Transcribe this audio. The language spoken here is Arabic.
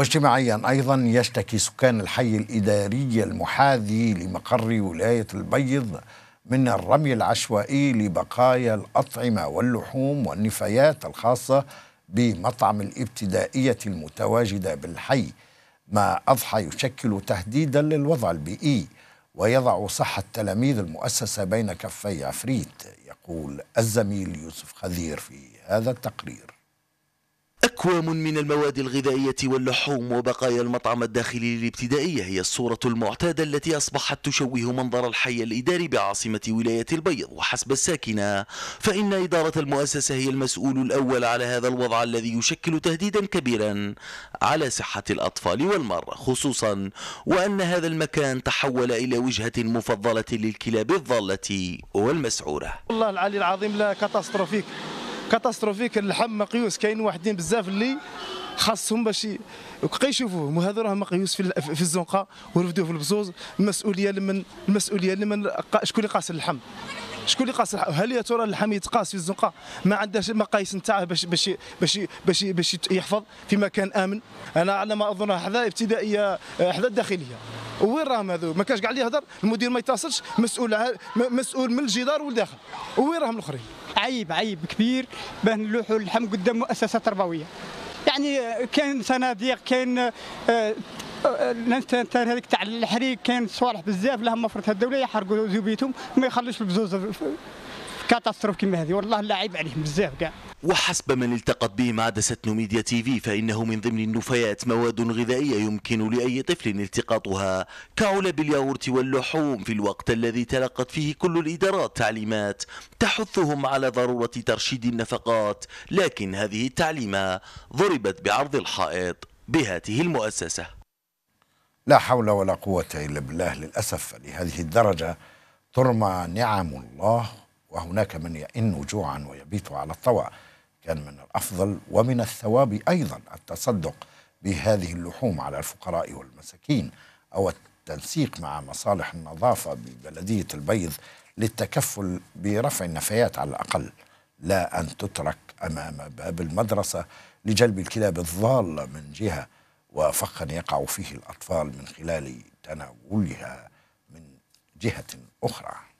واجتماعيا أيضا يشتكي سكان الحي الإداري المحاذي لمقر ولاية البيض من الرمي العشوائي لبقايا الأطعمة واللحوم والنفايات الخاصة بمطعم الابتدائية المتواجدة بالحي ما أضحى يشكل تهديدا للوضع البيئي ويضع صحة تلاميذ المؤسسة بين كفي عفريت يقول الزميل يوسف خذير في هذا التقرير أكوام من المواد الغذائية واللحوم وبقايا المطعم الداخلي للابتدائية هي الصورة المعتادة التي أصبحت تشوه منظر الحي الإداري بعاصمة ولاية البيض وحسب الساكنة فإن إدارة المؤسسة هي المسؤول الأول على هذا الوضع الذي يشكل تهديدا كبيرا على صحة الأطفال والمرأة خصوصا وأن هذا المكان تحول إلى وجهة مفضلة للكلاب الضالة والمسعورة والله العلي العظيم لا كاتاستروفيك كاتاستروفيك اللحم مقيوس كاين واحدين بزاف اللي خاصهم باش يبقى يشوفوهم وهذا راه مقيوس في في الزنقه ورفدوه في البزوز المسؤوليه لمن المسؤوليه لمن شكون اللي قاس اللحم شكون اللي قاس هل يا ترى اللحم يتقاس في الزنقه ما عندهاش مقاييس نتاعه باش باش باش باش باش يحفظ في مكان امن انا على ما اظن حدا ابتدائيه حدا داخليه وين راهم هذو ما كانش كاع اللي يهضر المدير ما يتصلش مسؤول مسؤول من الجدار والداخل وين راهم الاخرين عيب عيب كبير باه نلوحوا اللحم قدام مؤسسه تربويه يعني كاين صناديق كاين الانسان آه، آه، هذيك تاع الحريق كاين صوالح بزاف لهم مفرط الدوله يحرقوا زوبيتهم وما يخلوش البزوز كاتاستروف كيما هذه والله عيب عليهم بزاف كاع وحسب من التقت بهم عدسة نوميديا تي في فإنه من ضمن النفايات مواد غذائية يمكن لأي طفل التقاطها كعلب الياغورت واللحوم في الوقت الذي تلقت فيه كل الإدارات تعليمات تحثهم على ضرورة ترشيد النفقات لكن هذه التعليمة ضربت بعرض الحائط بهاته المؤسسة لا حول ولا قوة إلا بالله للأسف لهذه الدرجة ترمى نعم الله وهناك من يئن جوعا ويبيت على الطوى كان من الأفضل ومن الثواب أيضا التصدق بهذه اللحوم على الفقراء والمساكين أو التنسيق مع مصالح النظافة ببلدية البيض للتكفل برفع النفايات على الأقل لا أن تترك أمام باب المدرسة لجلب الكلاب الضالة من جهة وفقا يقع فيه الأطفال من خلال تناولها من جهة أخرى